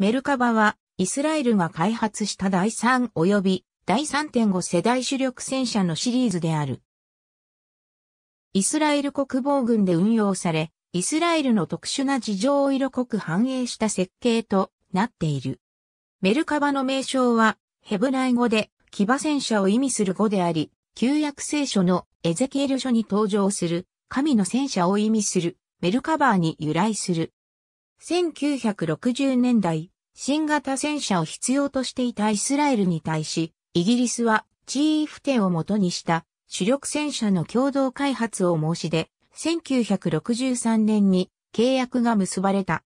メルカバは、イスラエルが開発した第3及び第3.5世代主力戦車のシリーズである。イスラエル国防軍で運用され、イスラエルの特殊な事情を色濃く反映した設計となっている。メルカバの名称は、ヘブライ語で、騎馬戦車を意味する語であり、旧約聖書のエゼキエル書に登場する、神の戦車を意味する、メルカバーに由来する。1960年代、新型戦車を必要としていたイスラエルに対し、イギリスはチーフテを元にした主力戦車の共同開発を申し出、1963年に契約が結ばれた。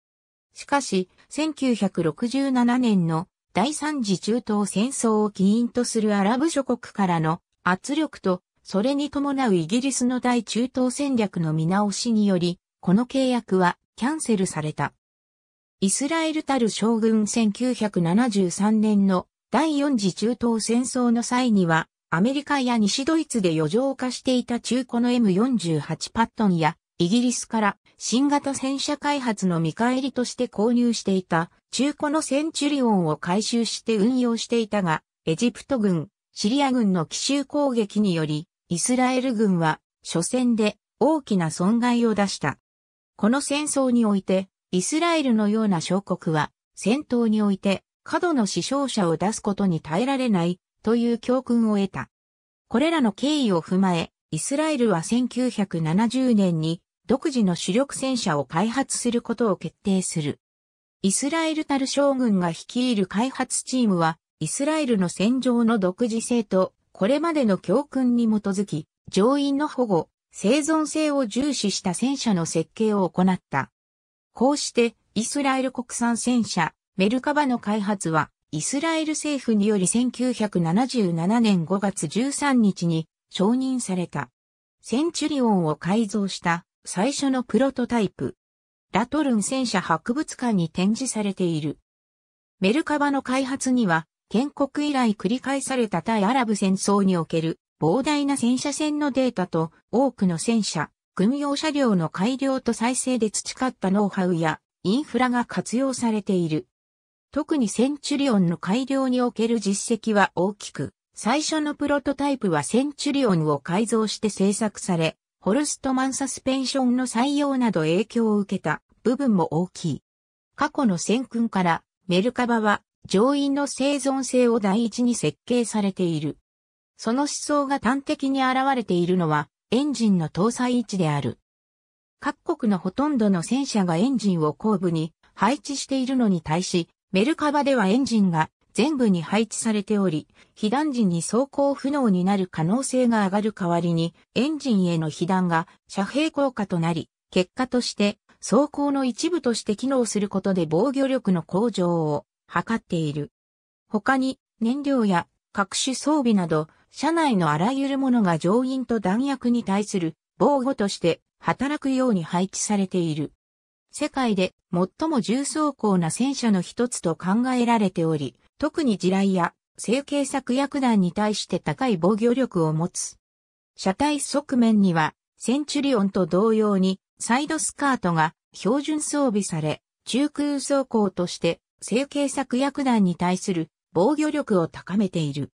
しかし、1967年の第三次中東戦争を起因とするアラブ諸国からの圧力と、それに伴うイギリスの大中東戦略の見直しにより、この契約はキャンセルされた。イスラエルたる将軍1973年の第4次中東戦争の際には、アメリカや西ドイツで余剰化していた中古の M48 パットンや、イギリスから新型戦車開発の見返りとして購入していた中古のセンチュリオンを回収して運用していたが、エジプト軍、シリア軍の奇襲攻撃により、イスラエル軍は初戦で大きな損害を出した。この戦争において、イスラエルのような小国は、戦闘において、過度の死傷者を出すことに耐えられない、という教訓を得た。これらの経緯を踏まえ、イスラエルは1970年に、独自の主力戦車を開発することを決定する。イスラエルタル将軍が率いる開発チームは、イスラエルの戦場の独自性と、これまでの教訓に基づき、乗員の保護、生存性を重視した戦車の設計を行った。こうして、イスラエル国産戦車、メルカバの開発は、イスラエル政府により1977年5月13日に承認された。センチュリオンを改造した最初のプロトタイプ。ラトルン戦車博物館に展示されている。メルカバの開発には、建国以来繰り返された対アラブ戦争における膨大な戦車戦のデータと多くの戦車、軍用車両の改良と再生で培ったノウハウやインフラが活用されている。特にセンチュリオンの改良における実績は大きく、最初のプロトタイプはセンチュリオンを改造して製作され、ホルストマンサスペンションの採用など影響を受けた部分も大きい。過去の戦訓からメルカバは乗員の生存性を第一に設計されている。その思想が端的に現れているのは、エンジンの搭載位置である。各国のほとんどの戦車がエンジンを後部に配置しているのに対し、メルカバではエンジンが全部に配置されており、被弾時に走行不能になる可能性が上がる代わりに、エンジンへの被弾が遮蔽効果となり、結果として走行の一部として機能することで防御力の向上を図っている。他に燃料や各種装備など社内のあらゆるものが上院と弾薬に対する防護として働くように配置されている。世界で最も重装甲な戦車の一つと考えられており、特に地雷や成形作薬弾に対して高い防御力を持つ。車体側面にはセンチュリオンと同様にサイドスカートが標準装備され、中空装甲として成形作薬弾に対する防御力を高めている。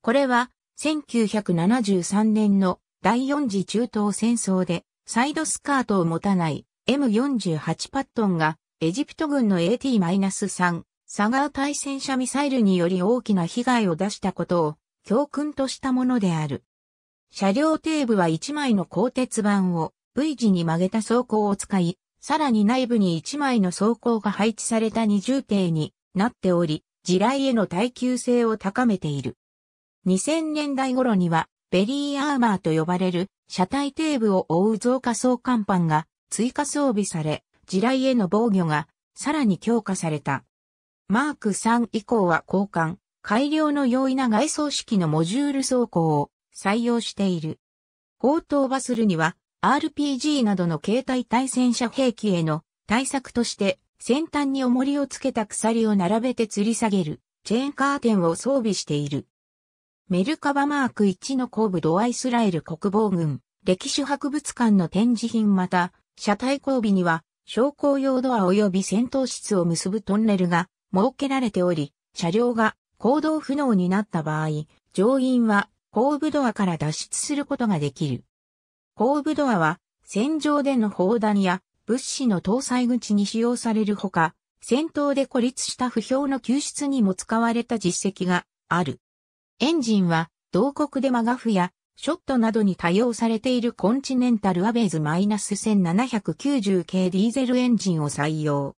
これは1973年の第4次中東戦争でサイドスカートを持たない M48 パットンがエジプト軍の AT-3 サガー対戦車ミサイルにより大きな被害を出したことを教訓としたものである。車両底部は1枚の鋼鉄板を V 字に曲げた装甲を使い、さらに内部に1枚の装甲が配置された二重艇になっており、地雷への耐久性を高めている。2000年代頃には、ベリーアーマーと呼ばれる車体底部を覆う増加層甲板が追加装備され、地雷への防御がさらに強化された。マーク3以降は交換、改良の容易な外装式のモジュール走行を採用している。砲塔バスルには RPG などの携帯対戦車兵器への対策として先端に重りをつけた鎖を並べて吊り下げるチェーンカーテンを装備している。メルカバマーク1の後部ドアイスラエル国防軍、歴史博物館の展示品また、車体後尾には、昇降用ドア及び戦闘室を結ぶトンネルが設けられており、車両が行動不能になった場合、乗員は後部ドアから脱出することができる。後部ドアは、戦場での砲弾や物資の搭載口に使用されるほか、戦闘で孤立した不評の救出にも使われた実績がある。エンジンは、同国でマガフや、ショットなどに多用されているコンチネンタルアベーズ -1790 系ディーゼルエンジンを採用。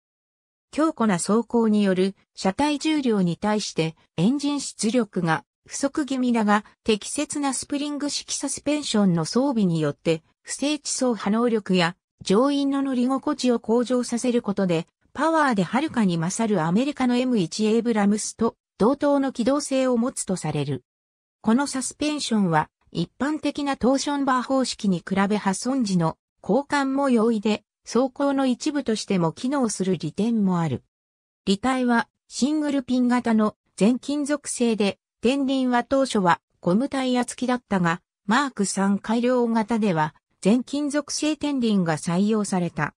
強固な走行による車体重量に対してエンジン出力が不足気味だが適切なスプリング式サスペンションの装備によって不正地層波能力や乗員の乗り心地を向上させることでパワーではるかに勝るアメリカの M1 エイブラムスと同等の機動性を持つとされる。このサスペンションは一般的なトーションバー方式に比べ破損時の交換も容易で、走行の一部としても機能する利点もある。履体はシングルピン型の全金属製で、天輪は当初はゴムタイヤ付きだったが、マーク3改良型では全金属製天輪が採用された。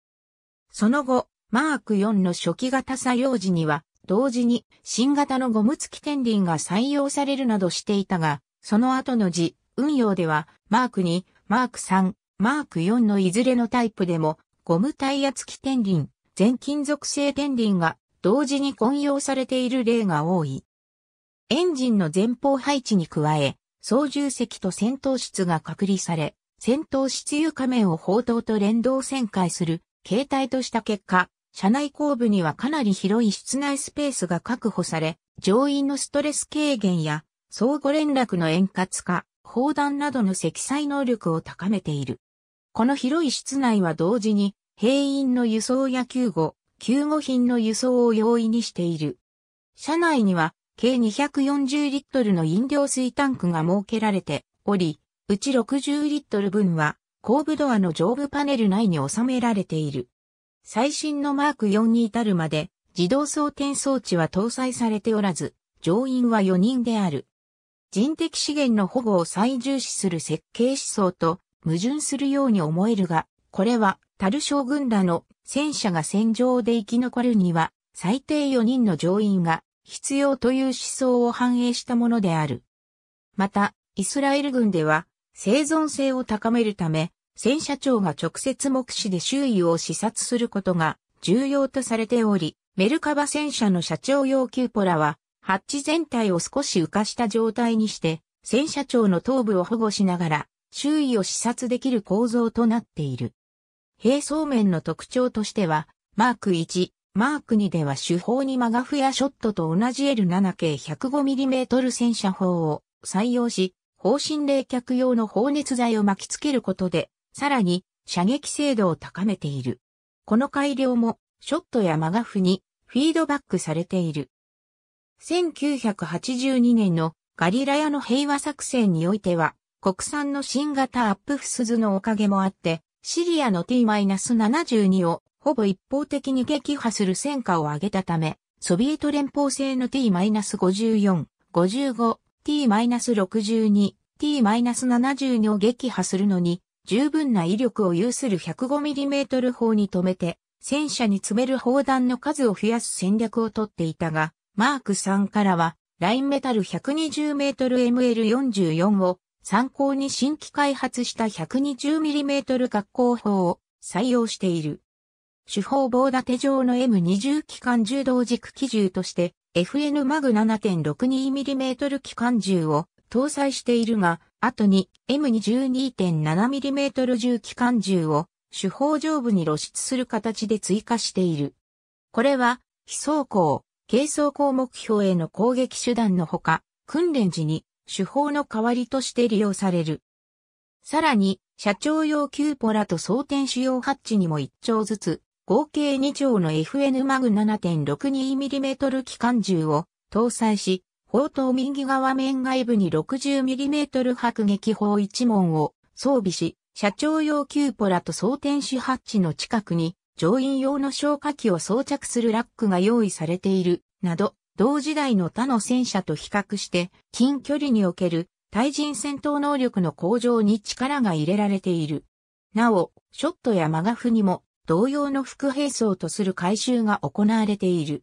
その後、マーク4の初期型採用時には同時に新型のゴム付き天輪が採用されるなどしていたが、その後の字、運用では、マーク2、マーク3、マーク4のいずれのタイプでも、ゴムタイヤ付き天輪、全金属製天輪が同時に混用されている例が多い。エンジンの前方配置に加え、操縦席と戦闘室が隔離され、戦闘室床面を砲塔と連動旋回する、形態とした結果、車内後部にはかなり広い室内スペースが確保され、乗員のストレス軽減や相互連絡の円滑化、砲弾などの積載能力を高めている。この広い室内は同時に、兵員の輸送や救護、救護品の輸送を容易にしている。車内には、計240リットルの飲料水タンクが設けられており、うち60リットル分は、後部ドアの上部パネル内に収められている。最新のマーク4に至るまで、自動装填装置は搭載されておらず、乗員は4人である。人的資源の保護を最重視する設計思想と矛盾するように思えるが、これは、タル将軍らの戦車が戦場で生き残るには、最低4人の乗員が必要という思想を反映したものである。また、イスラエル軍では、生存性を高めるため、戦車長が直接目視で周囲を視察することが重要とされており、メルカバ戦車の車長用キューポラは、ハッチ全体を少し浮かした状態にして、戦車長の頭部を保護しながら、周囲を視察できる構造となっている。兵装面の特徴としては、マーク1、マーク2では手法にマガフやショットと同じ L7 系 105mm 戦車砲を採用し、方針冷却用の放熱剤を巻きつけることでさらに射撃精度を高めている。この改良もショットやマガフにフィードバックされている。1982年のガリラヤの平和作戦においては、国産の新型アップフスズのおかげもあって、シリアの T-72 をほぼ一方的に撃破する戦果を上げたため、ソビエト連邦製の T-54、55、T-62、T-72 を撃破するのに十分な威力を有する 105mm 砲に止めて、戦車に詰める砲弾の数を増やす戦略をとっていたが、マーク3からは、ラインメタル 120mmML44 を参考に新規開発した 120mm 格好砲を採用している。主砲棒立て上の M20 機関銃同軸機銃として FN マグ 7.62mm 機関銃を搭載しているが、後に M22.7mm 重機関銃を手法上部に露出する形で追加している。これは、非装甲、軽装甲目標への攻撃手段のほか、訓練時に手法の代わりとして利用される。さらに、社長用キューポラと装填主要ハッチにも1丁ずつ、合計2丁の FN マグ 7.62mm 機関銃を搭載し、応答右側面外部に 60mm 迫撃砲1門を装備し、社長用キューポラと装填手ハッチの近くに乗員用の消火器を装着するラックが用意されている、など、同時代の他の戦車と比較して、近距離における対人戦闘能力の向上に力が入れられている。なお、ショットやマガフにも同様の副兵装とする改修が行われている。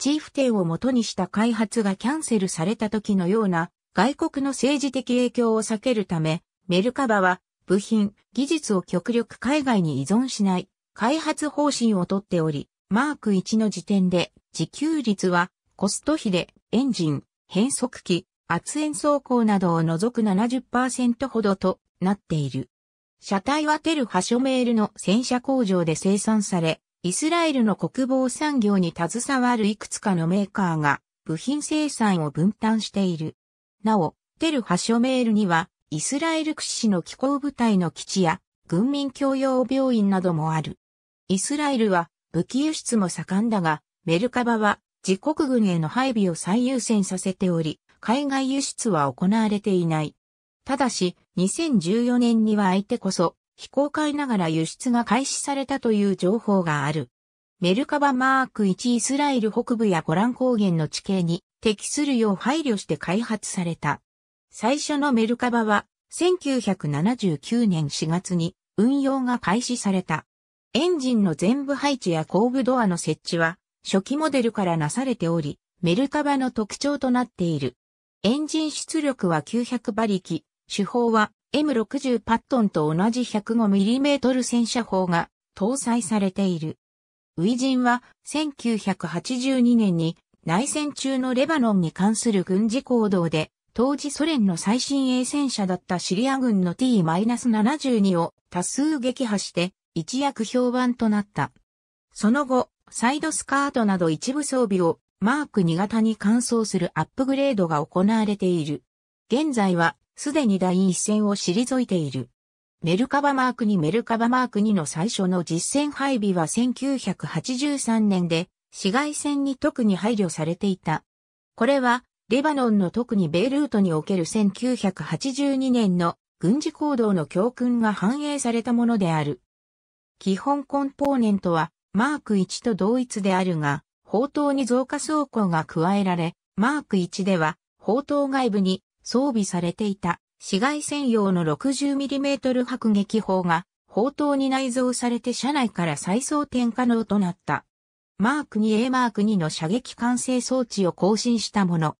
チーフ店を元にした開発がキャンセルされた時のような外国の政治的影響を避けるため、メルカバは部品、技術を極力海外に依存しない開発方針をとっており、マーク1の時点で自給率はコスト比でエンジン、変速機、圧縁走行などを除く70%ほどとなっている。車体はテルハショメールの戦車工場で生産され、イスラエルの国防産業に携わるいくつかのメーカーが部品生産を分担している。なお、テルハショメールには、イスラエル屈指の気候部隊の基地や、軍民共用病院などもある。イスラエルは、武器輸出も盛んだが、メルカバは、自国軍への配備を最優先させており、海外輸出は行われていない。ただし、2014年には相手こそ、非公開ながら輸出が開始されたという情報がある。メルカバマーク1イスラエル北部やゴラン高原の地形に適するよう配慮して開発された。最初のメルカバは1979年4月に運用が開始された。エンジンの全部配置や後部ドアの設置は初期モデルからなされており、メルカバの特徴となっている。エンジン出力は900馬力、手法は M60 パットンと同じ 105mm 戦車砲が搭載されている。ウィジンは1982年に内戦中のレバノンに関する軍事行動で当時ソ連の最新鋭戦車だったシリア軍の T-72 を多数撃破して一躍評判となった。その後、サイドスカートなど一部装備をマーク2型に換装するアップグレードが行われている。現在はすでに第一線を退いている。メルカバマーク2メルカバマーク2の最初の実戦配備は1983年で、市街戦に特に配慮されていた。これは、レバノンの特にベイルートにおける1982年の軍事行動の教訓が反映されたものである。基本コンポーネントは、マーク1と同一であるが、砲塔に増加装甲が加えられ、マーク1では、砲塔外部に装備されていた紫外線用の 60mm 迫撃砲が砲塔に内蔵されて車内から再装填可能となった。マーク 2A マーク2の射撃管制装置を更新したもの。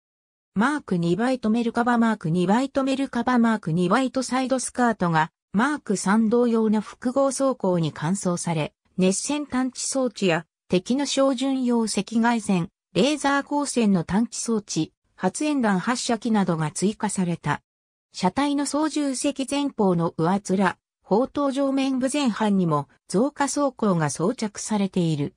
マーク2バイトメルカバマーク2バイトメルカバマーク2バイトサイドスカートがマーク3同様の複合走行に換装され、熱線探知装置や敵の照準用赤外線、レーザー光線の探知装置、発煙弾発射機などが追加された。車体の操縦席前方の上面、砲塔上面部前半にも増加装甲が装着されている。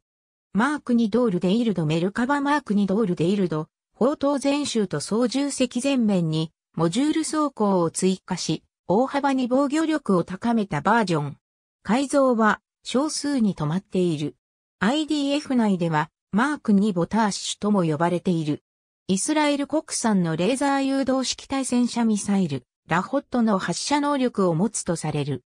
マーク2ドールデイルドメルカバマーク2ドールデイルド、砲塔前周と操縦席前面にモジュール装甲を追加し、大幅に防御力を高めたバージョン。改造は少数に止まっている。IDF 内ではマーク2ボターシュとも呼ばれている。イスラエル国産のレーザー誘導式対戦車ミサイル、ラホットの発射能力を持つとされる。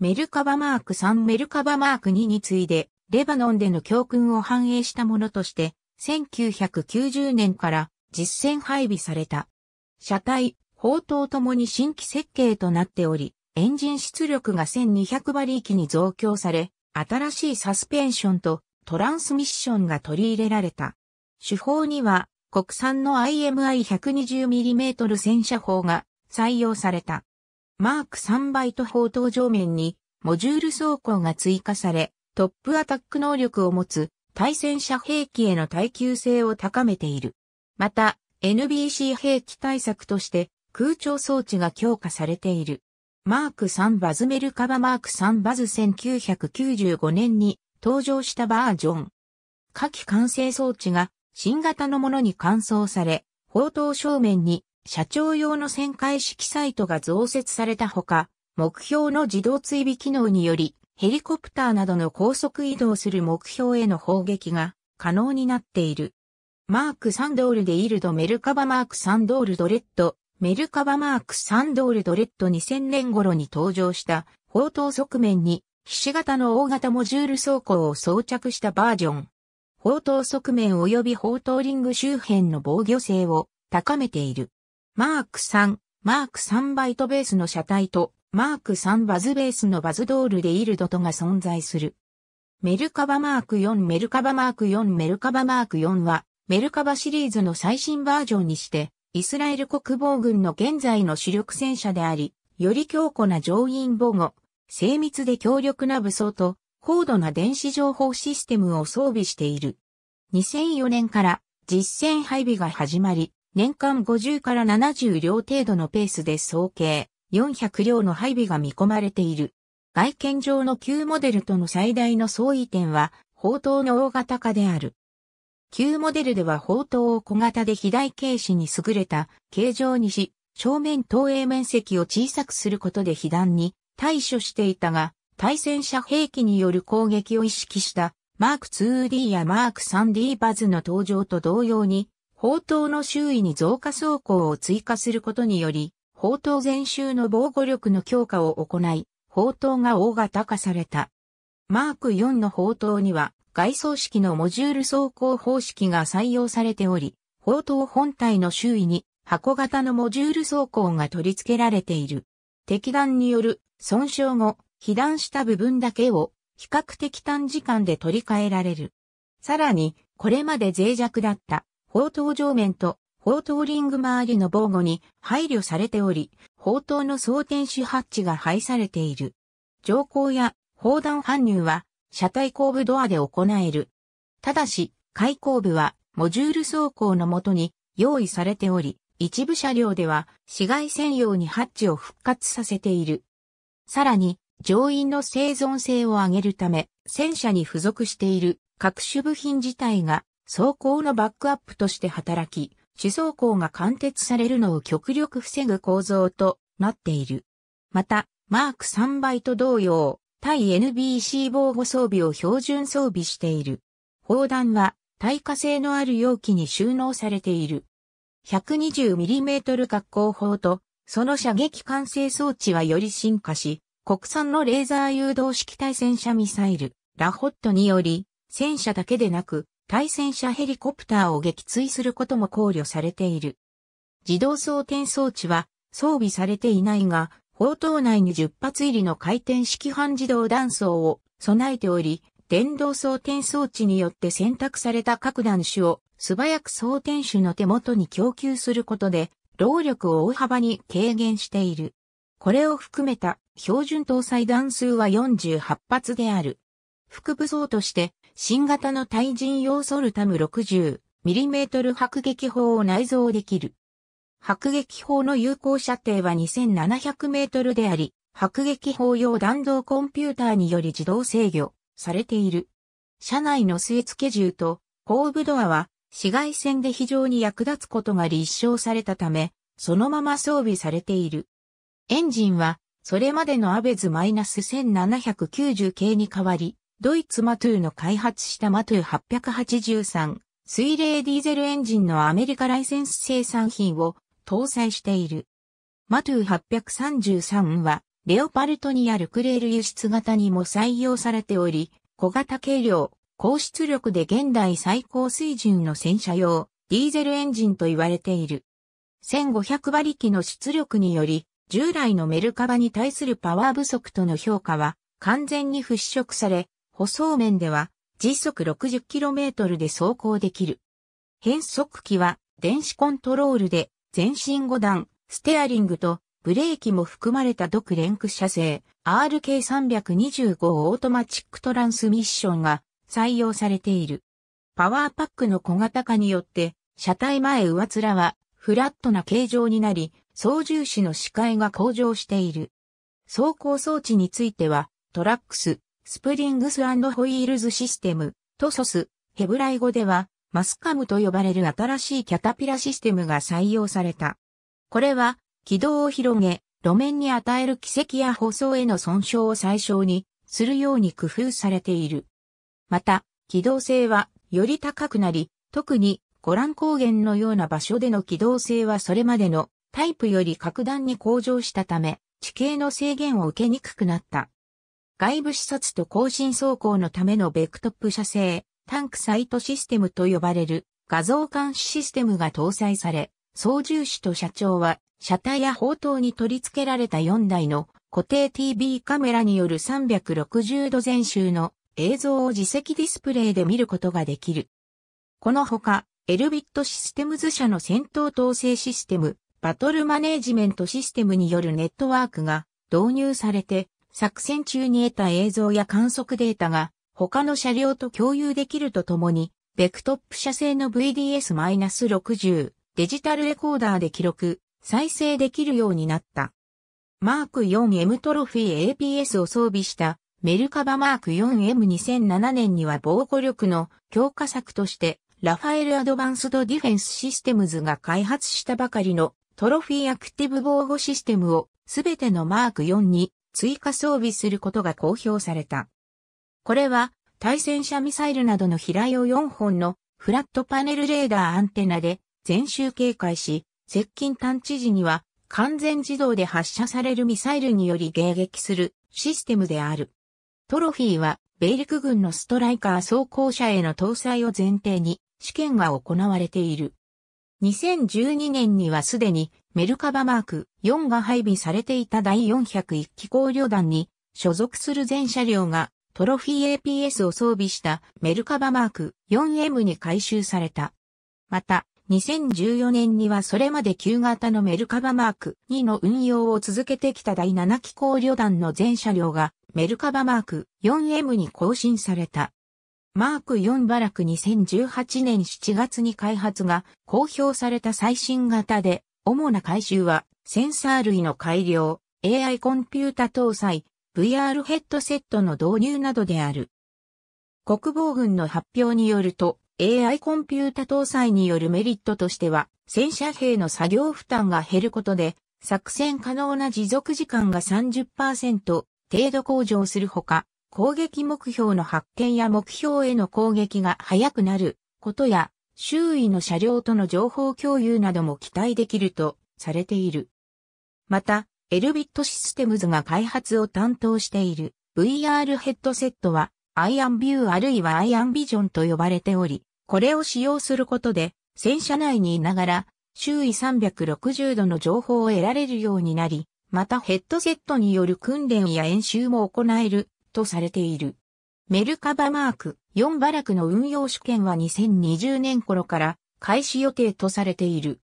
メルカバマーク3メルカバマーク2に次いで、レバノンでの教訓を反映したものとして、1990年から実戦配備された。車体、砲塔ともに新規設計となっており、エンジン出力が1200馬力に増強され、新しいサスペンションとトランスミッションが取り入れられた。手法には国産の IMI120mm 戦車砲が採用された。マーク3バイト砲塔上面にモジュール装甲が追加され、トップアタック能力を持つ対戦車兵器への耐久性を高めている。また、NBC 兵器対策として空調装置が強化されている。マーク3バズメルカバマーク3バズ1995年に登場したバージョン。下記完成装置が新型のものに換装され、砲塔正面に社長用の旋回式サイトが増設されたほか、目標の自動追尾機能により、ヘリコプターなどの高速移動する目標への砲撃が可能になっている。マーク3ドールでイルドメルカバマーク3ドールドレッド、メルカバマーク3ドールドレッド2000年頃に登場した砲塔側面に、菱形の大型モジュール装甲を装着したバージョン。砲塔側面及び砲塔リング周辺の防御性を高めている。マーク3、マーク3バイトベースの車体と、マーク3バズベースのバズドールでイルドとが存在する。メルカバマーク4メルカバマーク4メルカバマーク4は、メルカバシリーズの最新バージョンにして、イスラエル国防軍の現在の主力戦車であり、より強固な乗員防護、精密で強力な武装と、高度な電子情報システムを装備している。2004年から実戦配備が始まり、年間50から70両程度のペースで総計400両の配備が見込まれている。外見上の旧モデルとの最大の相違点は、砲塔の大型化である。旧モデルでは砲塔を小型で肥大形式に優れた形状にし、正面投影面積を小さくすることで被弾に対処していたが、対戦車兵器による攻撃を意識したマーク 2D やマーク 3D バズの登場と同様に、砲塔の周囲に増加装甲を追加することにより、砲塔全周の防護力の強化を行い、砲塔が大型化された。マーク4の砲塔には、外装式のモジュール走行方式が採用されており、砲塔本体の周囲に箱型のモジュール走行が取り付けられている。敵弾による損傷後、被弾した部分だけを比較的短時間で取り替えられる。さらに、これまで脆弱だった砲塔上面と砲塔リング周りの防護に配慮されており、砲塔の装填手ハッチが配されている。乗降や砲弾搬入は車体後部ドアで行える。ただし、開口部はモジュール走行のもとに用意されており、一部車両では紫外線用にハッチを復活させている。さらに、乗員の生存性を上げるため、戦車に付属している各種部品自体が装甲のバックアップとして働き、主装甲が貫徹されるのを極力防ぐ構造となっている。また、マーク3倍と同様、対 NBC 防護装備を標準装備している。砲弾は耐火性のある容器に収納されている。120mm 格好砲と、その射撃管制装置はより進化し、国産のレーザー誘導式対戦車ミサイル、ラホットにより、戦車だけでなく、対戦車ヘリコプターを撃墜することも考慮されている。自動装填装置は装備されていないが、砲塔内に10発入りの回転式半自動弾倉を備えており、電動装填装置によって選択された各弾種を素早く装填種の手元に供給することで、労力を大幅に軽減している。これを含めた標準搭載弾数は48発である。副武装として、新型の対人用ソルタム 60mm 迫撃砲を内蔵できる。迫撃砲の有効射程は2700メートルであり、迫撃砲用弾道コンピューターにより自動制御されている。車内の据え付け銃と後部ドアは紫外線で非常に役立つことが立証されたため、そのまま装備されている。エンジンはそれまでのアベズ -1790 系に代わり、ドイツマトゥーの開発したマトゥー883、水冷ディーゼルエンジンのアメリカライセンス生産品を搭載している。マトゥー833は、レオパルトにあるクレール輸出型にも採用されており、小型軽量、高出力で現代最高水準の戦車用、ディーゼルエンジンと言われている。1500馬力の出力により、従来のメルカバに対するパワー不足との評価は完全に払拭され、舗装面では時速 60km で走行できる。変速機は電子コントロールで前進5段、ステアリングとブレーキも含まれた独連駆車製 RK325 オートマチックトランスミッションが採用されている。パワーパックの小型化によって車体前上面はフラットな形状になり、操縦士の視界が向上している。走行装置については、トラックス、スプリングスホイールズシステム、トソス、ヘブライ語では、マスカムと呼ばれる新しいキャタピラシステムが採用された。これは、軌道を広げ、路面に与える軌跡や舗装への損傷を最小にするように工夫されている。また、機動性はより高くなり、特にご覧高原のような場所での機動性はそれまでのタイプより格段に向上したため、地形の制限を受けにくくなった。外部視察と更新走行のためのベクトップ社製、タンクサイトシステムと呼ばれる画像監視システムが搭載され、操縦士と社長は車体や砲塔に取り付けられた4台の固定 TV カメラによる360度全周の映像を自席ディスプレイで見ることができる。このほか、エルビットシステムズ社の戦闘統制システム、バトルマネージメントシステムによるネットワークが導入されて、作戦中に得た映像や観測データが他の車両と共有できるとともに、ベクトップ社製の VDS-60 デジタルレコーダーで記録、再生できるようになった。マーク 4M トロフィー APS を装備したメルカバマーク 4M2007 年には防護力の強化策としてラファエルアドバンスドディフェンスシステムズが開発したばかりのトロフィーアクティブ防護システムをすべてのマーク4に追加装備することが公表された。これは対戦車ミサイルなどの平を4本のフラットパネルレーダーアンテナで全周警戒し、接近探知時には完全自動で発射されるミサイルにより迎撃するシステムである。トロフィーは米陸軍のストライカー装甲車への搭載を前提に試験が行われている。2012年にはすでにメルカバマーク4が配備されていた第401機構旅団に所属する全車両がトロフィー APS を装備したメルカバマーク 4M に改修された。また、2014年にはそれまで旧型のメルカバマーク2の運用を続けてきた第7機構旅団の全車両がメルカバマーク 4M に更新された。マーク4バラク2018年7月に開発が公表された最新型で、主な改修は、センサー類の改良、AI コンピュータ搭載、VR ヘッドセットの導入などである。国防軍の発表によると、AI コンピュータ搭載によるメリットとしては、戦車兵の作業負担が減ることで、作戦可能な持続時間が30%程度向上するほか、攻撃目標の発見や目標への攻撃が早くなることや、周囲の車両との情報共有なども期待できるとされている。また、エルビットシステムズが開発を担当している VR ヘッドセットは、アイアンビューあるいはアイアンビジョンと呼ばれており、これを使用することで、戦車内にいながら、周囲360度の情報を得られるようになり、またヘッドセットによる訓練や演習も行えるとされている。メルカバマーク4バラクの運用試験は2020年頃から開始予定とされている。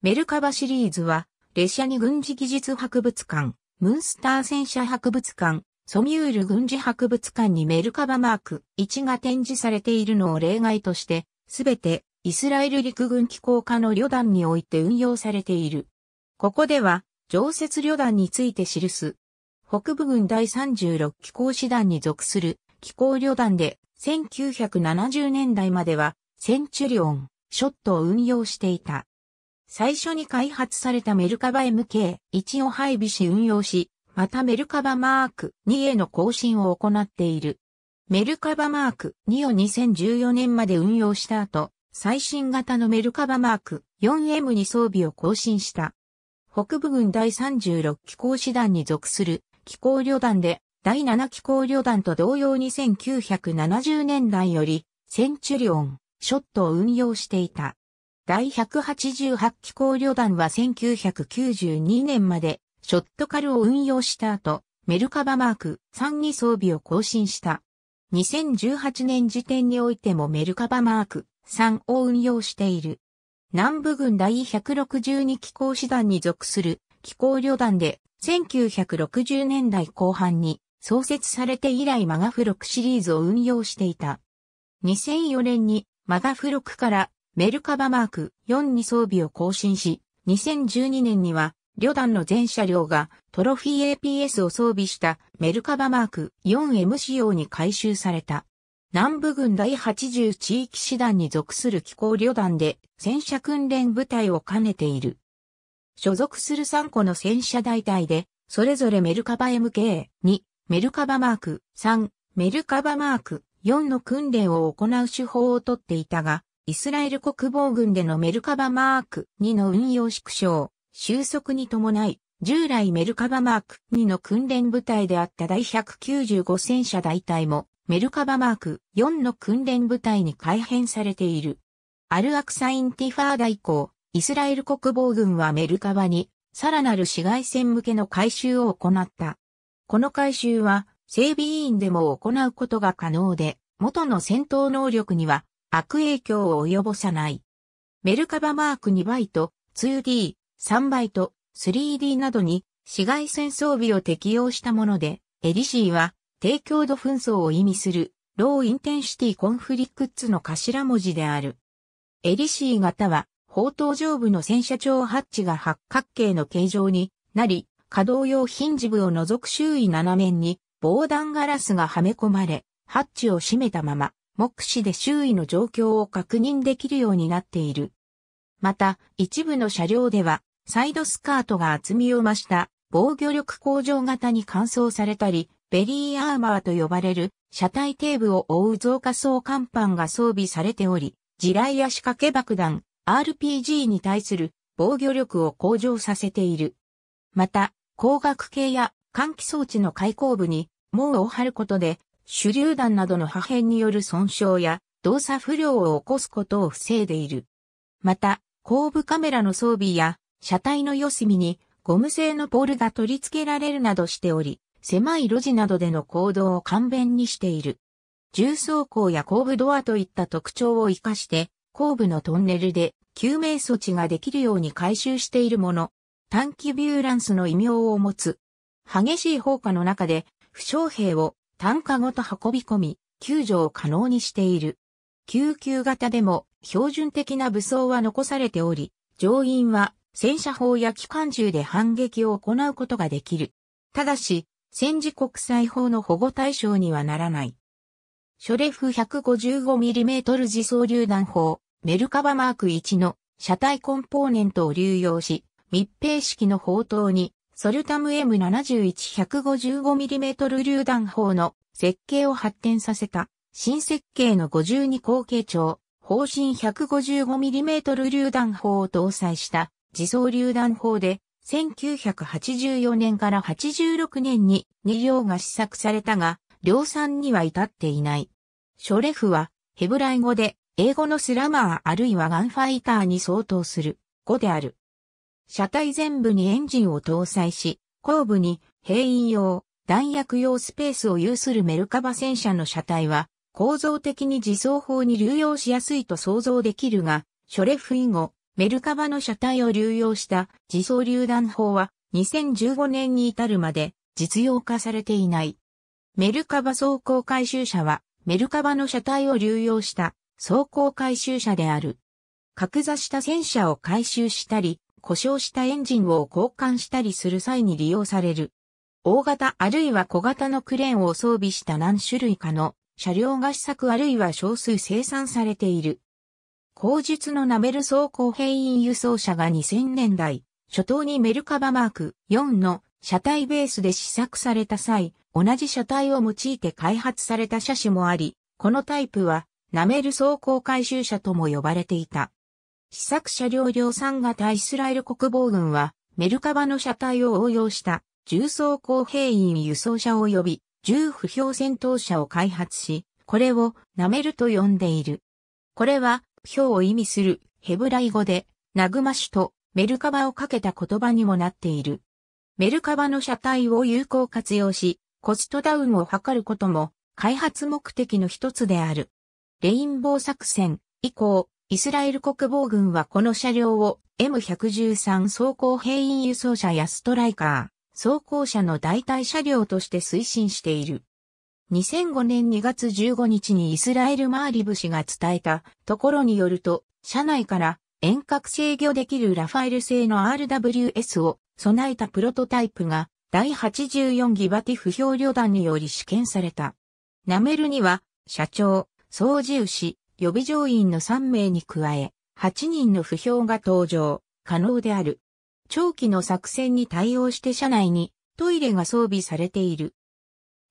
メルカバシリーズは、列車に軍事技術博物館、ムンスター戦車博物館、ソミュール軍事博物館にメルカバマーク1が展示されているのを例外として、すべてイスラエル陸軍機構下の旅団において運用されている。ここでは、常設旅団について記す北部軍第36機構師団に属する機構旅団で1970年代まではセンチュリオン、ショットを運用していた。最初に開発されたメルカバ MK1 を配備し運用し、またメルカバマーク2への更新を行っている。メルカバマーク2を2014年まで運用した後、最新型のメルカバマーク 4M に装備を更新した。北部軍第36機構師団に属する機構旅団で、第7機構旅団と同様に1970年代より、センチュリオン、ショットを運用していた。第188機構旅団は1992年まで、ショットカルを運用した後、メルカバマーク3に装備を更新した。2018年時点においてもメルカバマーク3を運用している。南部軍第162機構師団に属する機構旅団で1960年代後半に創設されて以来マガフロクシリーズを運用していた。2004年にマガフロクからメルカバマーク4に装備を更新し、2012年には旅団の全車両がトロフィー APS を装備したメルカバマーク 4M 仕様に改修された。南部軍第80地域師団に属する機構旅団で戦車訓練部隊を兼ねている。所属する3個の戦車大隊で、それぞれメルカバ MK2、メルカバマーク3、メルカバマーク4の訓練を行う手法をとっていたが、イスラエル国防軍でのメルカバマーク2の運用縮小、収束に伴い、従来メルカバマーク2の訓練部隊であった第195戦車大隊も、メルカバマーク4の訓練部隊に改編されている。アルアクサインティファーダ行。イスラエル国防軍はメルカバに、さらなる紫外線向けの改修を行った。この改修は、整備委員でも行うことが可能で、元の戦闘能力には悪影響を及ぼさない。メルカバマーク2バイト、2D、3バイト、3D などに紫外線装備を適用したもので、エリシーは低強度紛争を意味するローインテンシティコンフリクッツの頭文字である。エリシー型は砲塔上部の戦車長ハッチが八角形の形状になり、稼働用ヒンジ部を除く周囲斜面に防弾ガラスがはめ込まれ、ハッチを閉めたまま、目視で周囲の状況を確認できるようになっている。また、一部の車両では、サイドスカートが厚みを増した防御力向上型に乾燥されたり、ベリーアーマーと呼ばれる車体底部を覆う増加層甲板が装備されており、地雷や仕掛け爆弾、RPG に対する防御力を向上させている。また、光学系や換気装置の開口部に網を張ることで、手榴弾などの破片による損傷や動作不良を起こすことを防いでいる。また、後部カメラの装備や車体の四隅にゴム製のポールが取り付けられるなどしており、狭い路地などでの行動を簡便にしている。重装甲や後部ドアといった特徴を活かして、後部のトンネルで救命措置ができるように改修しているもの、短期ビューランスの異名を持つ。激しい砲火の中で、負傷兵を単価ごと運び込み、救助を可能にしている。救急型でも標準的な武装は残されており、乗員は戦車砲や機関銃で反撃を行うことができる。ただし、戦時国際法の保護対象にはならない。ショレフ 155mm 自走榴弾砲、メルカバマーク1の車体コンポーネントを流用し、密閉式の砲塔にソルタム M71155mm 榴弾砲の設計を発展させた新設計の52口径長方針 155mm 榴弾砲を搭載した自走榴弾砲で1984年から86年に二両が試作されたが量産には至っていない。ショレフはヘブライ語で英語のスラマーあるいはガンファイターに相当する語である。車体全部にエンジンを搭載し、後部に兵員用、弾薬用スペースを有するメルカバ戦車の車体は、構造的に自走砲に流用しやすいと想像できるが、ショレフ以後、メルカバの車体を流用した自走榴弾砲は2015年に至るまで実用化されていない。メルカバ走行回収車はメルカバの車体を流用した走行回収車である。格座した戦車を回収したり、故障したエンジンを交換したりする際に利用される。大型あるいは小型のクレーンを装備した何種類かの車両が試作あるいは少数生産されている。後述のナベル走行兵員輸送車が2000年代、初頭にメルカバマーク4の車体ベースで試作された際、同じ車体を用いて開発された車種もあり、このタイプはナメル装甲回収車とも呼ばれていた。試作車両量産型イスラエル国防軍は、メルカバの車体を応用した重装甲兵員輸送車及び重不評戦闘車を開発し、これをナメルと呼んでいる。これは、不評を意味するヘブライ語で、ナグマ種とメルカバをかけた言葉にもなっている。メルカバの車体を有効活用し、コストダウンを図ることも、開発目的の一つである。レインボー作戦以降、イスラエル国防軍はこの車両を M113 装甲兵員輸送車やストライカー、装甲車の代替車両として推進している。2005年2月15日にイスラエルマーリブ氏が伝えたところによると、車内から遠隔制御できるラファエル製の RWS を備えたプロトタイプが第84ギバティフ評旅団により試験された。ナメルには社長、掃除牛、予備乗員の3名に加え、8人の不評が登場、可能である。長期の作戦に対応して車内にトイレが装備されている。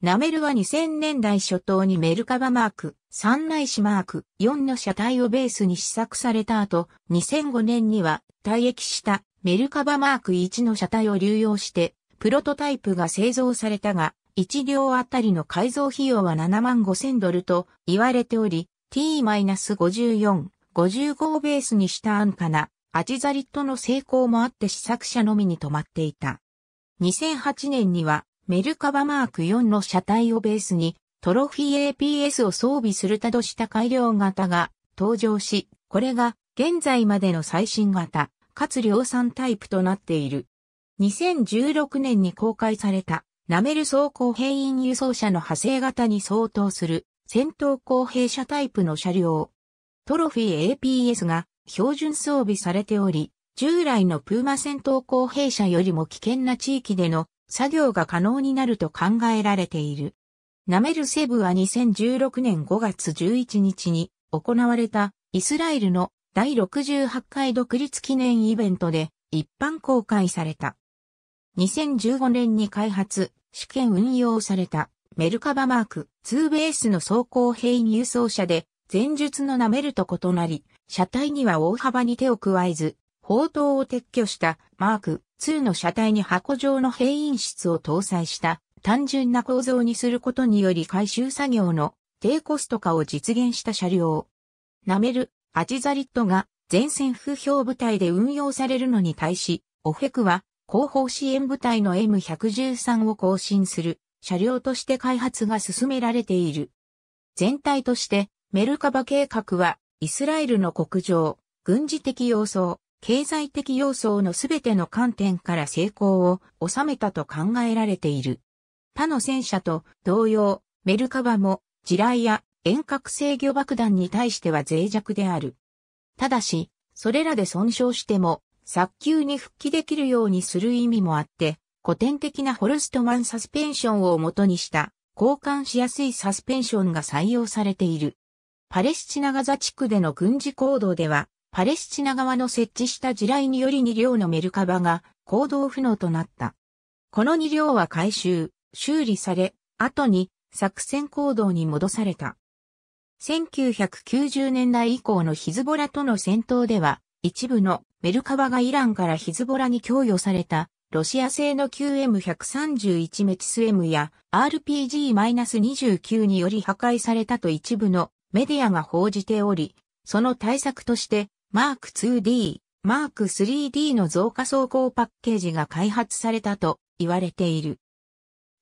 ナメルは2000年代初頭にメルカバマーク、三内市マーク4の車体をベースに試作された後、2005年には退役したメルカバマーク1の車体を流用して、プロトタイプが製造されたが、1両あたりの改造費用は7万5千ドルと言われており、T-54、55をベースにした安価なアジザリットの成功もあって試作車のみに止まっていた。2008年にはメルカバマーク4の車体をベースにトロフィー APS を装備するたどした改良型が登場し、これが現在までの最新型、かつ量産タイプとなっている。2016年に公開されたナメル装甲兵員輸送車の派生型に相当する戦闘工兵車タイプの車両。トロフィー APS が標準装備されており、従来のプーマ戦闘工兵車よりも危険な地域での作業が可能になると考えられている。ナメルセブは2016年5月11日に行われたイスラエルの第68回独立記念イベントで一般公開された。2015年に開発、試験運用されたメルカバマーク2ベースの走行兵輸送車で前述のナメルと異なり、車体には大幅に手を加えず、砲塔を撤去したマーク2の車体に箱状の兵員室を搭載した単純な構造にすることにより回収作業の低コスト化を実現した車両。ナメル、アジザリットが前線風評部隊で運用されるのに対し、オフェクは後方支援部隊の M113 を更新する車両として開発が進められている。全体としてメルカバ計画はイスラエルの国情、軍事的要素、経済的要素のすべての観点から成功を収めたと考えられている。他の戦車と同様、メルカバも地雷や遠隔制御爆弾に対しては脆弱である。ただし、それらで損傷しても早急に復帰できるようにする意味もあって、古典的なホルストマンサスペンションを元にした交換しやすいサスペンションが採用されている。パレスチナガザ地区での軍事行動では、パレスチナ側の設置した地雷により2両のメルカバが行動不能となった。この2両は回収、修理され、後に作戦行動に戻された。1990年代以降のヒズボラとの戦闘では、一部のメルカバがイランからヒズボラに供与された、ロシア製の QM131 メチス M や RPG-29 により破壊されたと一部のメディアが報じており、その対策として、マーク 2D、マーク 3D の増加走行パッケージが開発されたと言われている。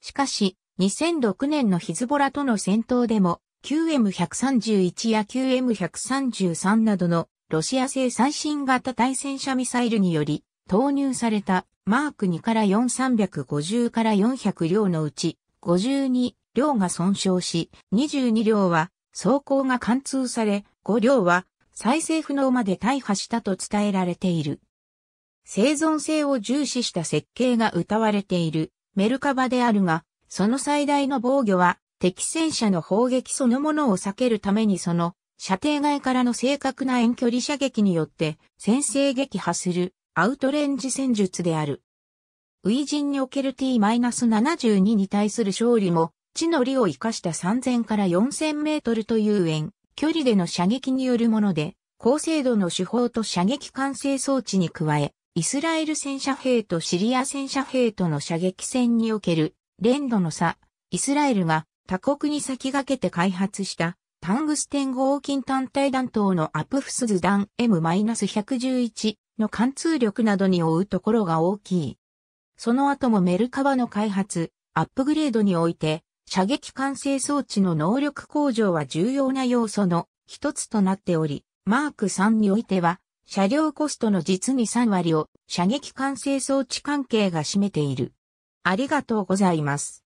しかし、2006年のヒズボラとの戦闘でも、QM131 や QM133 などのロシア製最新型対戦車ミサイルにより投入されたマーク2から4350から400両のうち52両が損傷し、22両は走行が貫通され、5両は再生不能まで大破したと伝えられている。生存性を重視した設計が謳われているメルカバであるが、その最大の防御は敵戦車の砲撃そのものを避けるためにその射程外からの正確な遠距離射撃によって先制撃破するアウトレンジ戦術である。ウィジンにおける T-72 に対する勝利も、地の利を生かした3000から4000メートルという遠距離での射撃によるもので、高精度の手法と射撃管制装置に加え、イスラエル戦車兵とシリア戦車兵との射撃戦における、連度の差、イスラエルが他国に先駆けて開発したタングステン合金単体弾頭のアプフスズ弾 M-111 の貫通力などに追うところが大きい。その後もメルカバの開発、アップグレードにおいて、射撃管制装置の能力向上は重要な要素の一つとなっており、マーク3においては、車両コストの実に3割を射撃管制装置関係が占めている。ありがとうございます。